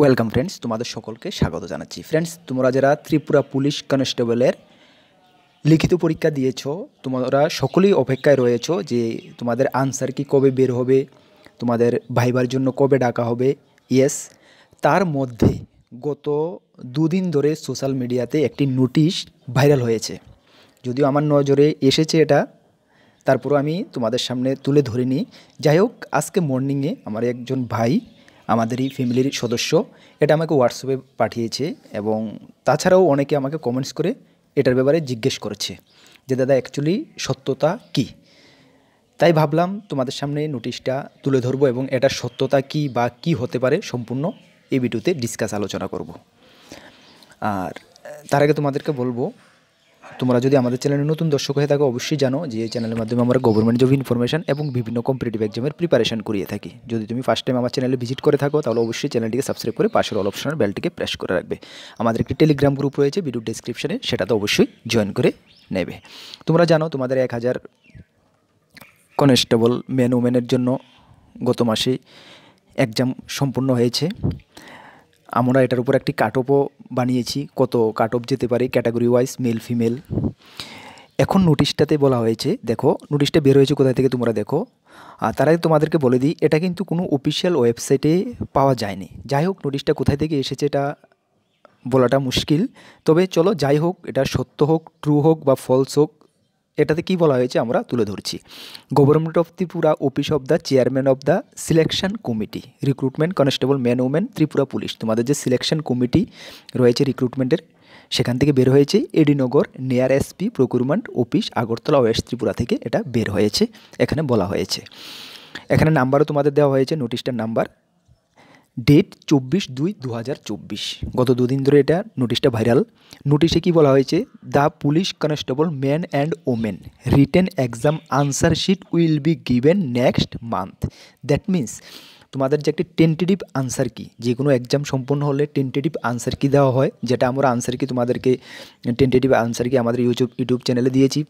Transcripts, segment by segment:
welcome friends তোমাদের সকলকে স্বাগত জানাচ্ছি ফ্রেন্ডস তোমরা যারা ত্রিপুরা পুলিশ কনস্টেবলের লিখিত পরীক্ষা দিয়েছ তোমরা সকলেই অপেক্ষায় রয়েছ যে তোমাদের আনসার কি কবে বের হবে তোমাদের ভাইবার জন্য কবে ডাকা হবে ইয়েস তার মধ্যে গত দুদিন ধরে সোশ্যাল মিডিয়াতে একটি নোটিশ ভাইরাল হয়েছে যদিও আমার নজরে এসেছে এটা তারপরও আমি তোমাদের সামনে তুলে ধরিনি যাই হোক আজকে মর্নিংয়ে আমার একজন ভাই আমাদেরই ফ্যামিলির সদস্য এটা আমাকে হোয়াটসঅ্যাপে পাঠিয়েছে এবং তাছাড়াও অনেকে আমাকে কমেন্টস করে এটার ব্যাপারে জিজ্ঞেস করেছে যে দাদা অ্যাকচুয়ালি সত্যতা কি তাই ভাবলাম তোমাদের সামনে নোটিশটা তুলে ধরবো এবং এটা সত্যতা কি বা কি হতে পারে সম্পূর্ণ এই ভিডিওতে ডিসকাস আলোচনা করব আর তার আগে তোমাদেরকে বলবো তোমরা যদি আমাদের চ্যানেলে নতুন দর্শক হয়ে থাকো অবশ্যই জানো যে এই চ্যানেলের মাধ্যমে আমরা গভর্নমেন্ট জব ইনফরমেশন এবং বিভিন্ন কম্পিটিভ এক্সামের প্রিপারেশন করিয়ে থাকি যদি তুমি ফার্স্ট টাইম আমার চ্যানেলে ভিজিট করে থাকো তাহলে অবশ্যই চ্যানেলটিকে সাবস্ক্রাইব করে পাশের অল অপশনের বেলটিকে প্রেস করে রাখবে আমাদের একটি টেলিগ্রাম গ্রুপ রয়েছে ভিডিও ডিসক্রিপশনে সেটা তো অবশ্যই জয়েন করে নেবে তোমরা জানো তোমাদের এক হাজার কনস্টেবল ম্যান ওমেনের জন্য গত মাসে এক্সাম সম্পূর্ণ হয়েছে আমরা এটার উপর একটি কাট বানিয়েছি কত কাট যেতে পারে ক্যাটাগরি ওয়াইজ মেল ফিমেল এখন নোটিশটাতে বলা হয়েছে দেখো নোটিশটা বের হয়েছে কোথায় থেকে তোমরা দেখো আর তার আগে তোমাদেরকে বলে দিই এটা কিন্তু কোনো অফিসিয়াল ওয়েবসাইটে পাওয়া যায়নি যাই হোক নোটিশটা কোথায় থেকে এসেছে এটা বলাটা মুশকিল তবে চলো যাই হোক এটা সত্য হোক ট্রু হোক বা ফলস হোক এটাতে কি বলা হয়েছে আমরা তুলে ধরছি government of Tripura office of the chairman of the selection committee recruitment constable man woman Tripura police তোমাদের যে সিলেকশন কমিটি রয়েছে রিক্রুটমেন্টের সেখান থেকে বের হয়েছে এডিনগর near SP procurement office Agartala west Tripura থেকে এটা বের হয়েছে এখানে বলা হয়েছে এখানে নাম্বারও তোমাদের দেওয়া হয়েছে নোটিশটার নাম্বার ডেট চব্বিশ দুই দু হাজার চব্বিশ গত দুদিন ধরে এটা নোটিশটা ভাইরাল নোটিশে কি বলা হয়েছে the police constable man and women written exam answer sheet will be given next month that means তোমাদের যে একটি টেন্টেটিভ আনসার কি যে কোনো এক্সাম সম্পন্ন হলে টেন্টেটিভ আনসার কি দেওয়া হয় যেটা আমরা আনসার কি তোমাদেরকে টেন্টেটিভ আনসার কি আমাদের ইউটিউব ইউটিউব চ্যানেলে দিয়েছি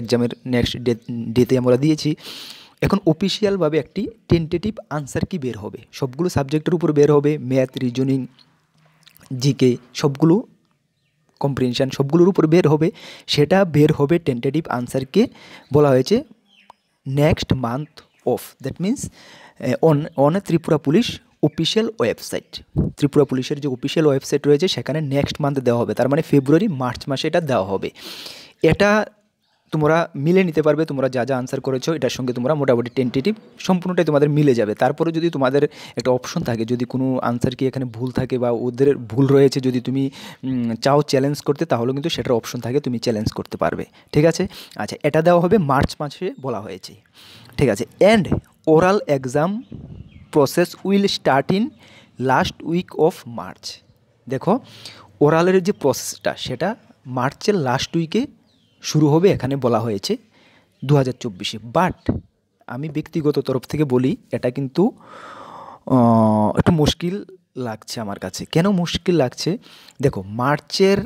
এক্সামের নেক্সট ডে ডেতে আমরা দিয়েছি এখন অফিসিয়ালভাবে একটি টেন্টেটিভ আনসার কি বের হবে সবগুলো সাবজেক্টের উপর বের হবে ম্যাথ রিজনিং জিকে সবগুলো কম্প্রিহেনশান সবগুলোর উপর বের হবে সেটা বের হবে টেন্টেটিভ আনসারকে বলা হয়েছে next month of that means on on Tripura police official website Tripura পুলিশের যে অফিসিয়াল ওয়েবসাইট রয়েছে সেখানে নেক্সট মান্থ দেওয়া হবে তার মানে ফেব্রুয়ারি মার্চ মাসে এটা দেওয়া হবে এটা তোমরা মিলে নিতে পারবে তোমরা যা যা আনসার করেছো এটার সঙ্গে তোমরা মোটামুটি টেন্টেটিভ সম্পূর্ণটাই তোমাদের মিলে যাবে তারপরে যদি তোমাদের একটা অপশন থাকে যদি কোনো আনসার কি এখানে ভুল থাকে বা ওদের ভুল রয়েছে যদি তুমি চাও চ্যালেঞ্জ করতে তাহলেও কিন্তু সেটার অপশন থাকে তুমি চ্যালেঞ্জ করতে পারবে ঠিক আছে আচ্ছা এটা দেওয়া হবে মার্চ মাসে বলা হয়েছে ঠিক আছে and oral exam process will start in last week of March দেখো ওরালের যে প্রসেসটা সেটা মার্চের লাস্ট উইকে শুরু হবে এখানে বলা হয়েছে দু হাজার চব্বিশে বাট আমি ব্যক্তিগত তরফ থেকে বলি এটা কিন্তু একটু মুশকিল লাগছে আমার কাছে কেন মুশকিল লাগছে দেখো মার্চের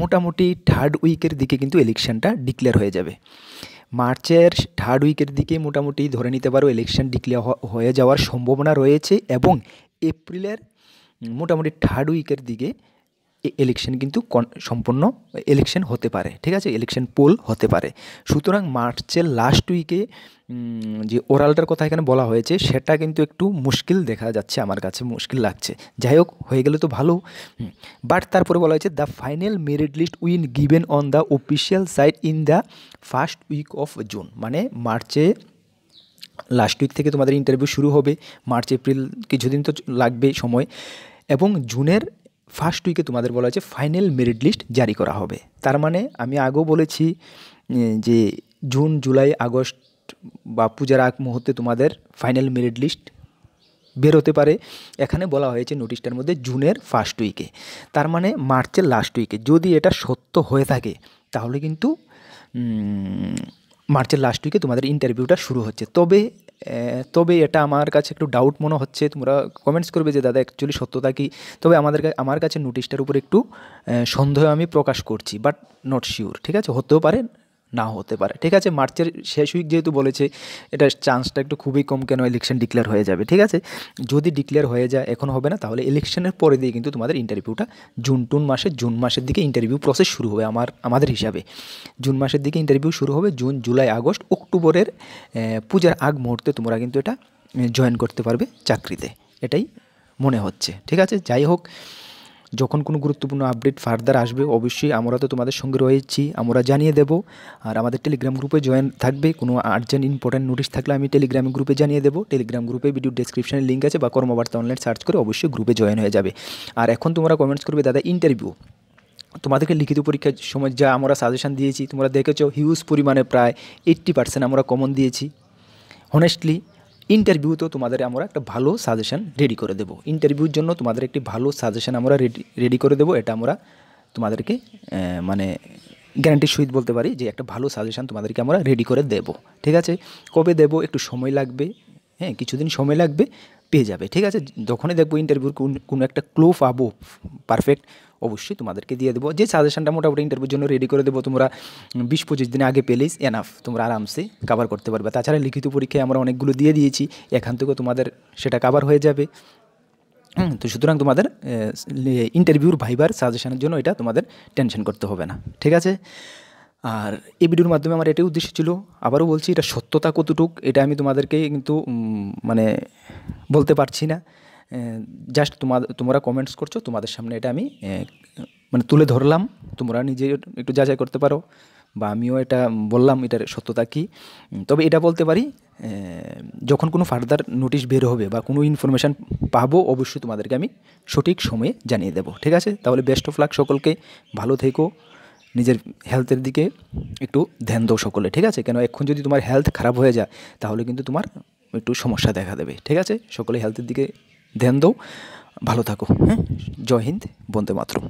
মোটামুটি থার্ড উইকের দিকে কিন্তু ইলেকশানটা ডিক্লেয়ার হয়ে যাবে মার্চের থার্ড উইকের দিকে মোটামুটি ধরে নিতে পারো ইলেকশান ডিক্লেয়ার হয়ে যাওয়ার সম্ভাবনা রয়েছে এবং এপ্রিলের মোটামুটি থার্ড উইকের দিকে ইলেকশন কিন্তু সম্পূর্ণ ইলেকশন হতে পারে ঠিক আছে ইলেকশন পোল হতে পারে সুতরাং মার্চের লাস্ট উইকে যে ওরালটার কথা এখানে বলা হয়েছে সেটা কিন্তু একটু মুশকিল দেখা যাচ্ছে আমার কাছে মুশকিল লাগছে যাই হোক হয়ে গেলে তো ভালো বাট তারপরে বলা হয়েছে the final merit list win given on the official site in the first week of June মানে মার্চে লাস্ট উইক থেকে তোমাদের ইন্টারভিউ শুরু হবে মার্চ এপ্রিল কিছুদিন তো লাগবে সময় এবং জুনের ফার্স্ট উইকে তোমাদের বলা হয়েছে ফাইনাল মেরিট লিস্ট জারি করা হবে তার মানে আমি আগেও বলেছি যে জুন জুলাই আগস্ট বা পূজার আগ মুহূর্তে তোমাদের ফাইনাল মেরিট লিস্ট বেরোতে পারে এখানে বলা হয়েছে নোটিশটার মধ্যে জুনের ফার্স্ট উইকে তার মানে মার্চের লাস্ট উইকে যদি এটা সত্য হয়ে থাকে তাহলে কিন্তু মার্চের লাস্ট উইকে তোমাদের ইন্টারভিউটা শুরু হচ্ছে তবে তবে এটা আমার কাছে একটু ডাউট মনে হচ্ছে তোমরা কমেন্টস করবে যে দাদা অ্যাকচুয়ালি সত্যতা কি তবে আমাদের আমার কাছে নোটিশটার উপর একটু সন্দেহ আমি প্রকাশ করছি বাট নট শিওর ঠিক আছে হতেও পারে নাও হতে পারে ঠিক আছে মার্চের শেষ উইক যেহেতু বলেছে এটা চান্সটা একটু খুবই কম কেন ইলেকশন ডিক্লেয়ার হয়ে যাবে ঠিক আছে যদি ডিক্লেয়ার হয়ে যায় এখন হবে না তাহলে ইলেকশনের পরে দিয়ে কিন্তু তোমাদের ইন্টারভিউটা জুন টুন মাসে জুন মাসের দিকে ইন্টারভিউ প্রসেস শুরু হবে আমার আমাদের হিসাবে জুন মাসের দিকে ইন্টারভিউ শুরু হবে জুন জুলাই আগস্ট অক্টোবরের পূজার আগ মুহূর্তে তোমরা কিন্তু এটা জয়েন করতে পারবে চাকরিতে এটাই মনে হচ্ছে ঠিক আছে যাই হোক যখন কোনো গুরুত্বপূর্ণ আপডেট ফার্দার আসবে অবশ্যই আমরা তো তোমাদের সঙ্গে রয়েছি আমরা জানিয়ে দেব আর আমাদের টেলিগ্রাম গ্রুপে জয়েন থাকবে কোনো আর্জেন্ট ইম্পর্টেন্ট নোটিশ থাকলে আমি টেলিগ্রাম গ্রুপে জানিয়ে দেবো টেলিগ্রাম গ্রুপে ভিডিও ডিসক্রিপশানে লিঙ্ক আছে বা কর্মবার্তা অনলাইন সার্চ করে অবশ্যই গ্রুপে জয়েন হয়ে যাবে আর এখন তোমরা কমেন্টস করবে দাদা ইন্টারভিউ তোমাদেরকে লিখিত পরীক্ষার সময় যা আমরা সাজেশান দিয়েছি তোমরা দেখেছো হিউজ পরিমাণে প্রায় এইট্টি পার্সেন্ট আমরা কমন দিয়েছি হনেস্টলি ইন্টারভিউতেও তোমাদের আমরা একটা ভালো সাজেশান রেডি করে দেবো ইন্টারভিউর জন্য তোমাদের একটি ভালো সাজেশান আমরা রেডি রেডি করে দেবো এটা আমরা তোমাদেরকে মানে গ্যারান্টির সহিত বলতে পারি যে একটা ভালো সাজেশান তোমাদেরকে আমরা রেডি করে দেব ঠিক আছে কবে দেব একটু সময় লাগবে হ্যাঁ কিছুদিন সময় লাগবে পেয়ে যাবে ঠিক আছে যখনই দেখবো ইন্টারভিউর কোন কোনো একটা ক্লো পাবো পারফেক্ট অবশ্যই তোমাদেরকে দিয়ে দেবো যে সাজেশনটা মোটামুটি ইন্টারভিউর জন্য রেডি করে দেবো তোমরা বিশ পঁচিশ দিন আগে পেলেই এনাফ তোমরা আরামসে কাভার করতে পারবে তাছাড়া লিখিত পরীক্ষায় আমরা অনেকগুলো দিয়ে দিয়েছি এখান থেকেও তোমাদের সেটা কাভার হয়ে যাবে তো সুতরাং তোমাদের ইন্টারভিউর ভাইবার সাজেশনের জন্য এটা তোমাদের টেনশন করতে হবে না ঠিক আছে আর এই ভিডিওর মাধ্যমে আমার এটাই উদ্দেশ্য ছিল আবারও বলছি এটা সত্যতা কতটুক এটা আমি তোমাদেরকে কিন্তু মানে বলতে পারছি না জাস্ট তোমাদের তোমরা কমেন্টস করছো তোমাদের সামনে এটা আমি মানে তুলে ধরলাম তোমরা নিজে একটু যাচাই করতে পারো বা আমিও এটা বললাম এটার সত্যতা কি তবে এটা বলতে পারি যখন কোনো ফার্দার নোটিশ বের হবে বা কোনো ইনফরমেশান পাবো অবশ্যই তোমাদেরকে আমি সঠিক সময়ে জানিয়ে দেবো ঠিক আছে তাহলে বেস্ট অফ লাক সকলকে ভালো থেকো নিজের হেলথের দিকে একটু ধ্যান দাও সকলে ঠিক আছে কেন এখন যদি তোমার হেলথ খারাপ হয়ে যায় তাহলে কিন্তু তোমার একটু সমস্যা দেখা দেবে ঠিক আছে সকলে হেলথের দিকে ধ্যান দাও ভালো থাকো হ্যাঁ জয় হিন্দ বন্দে মাতরম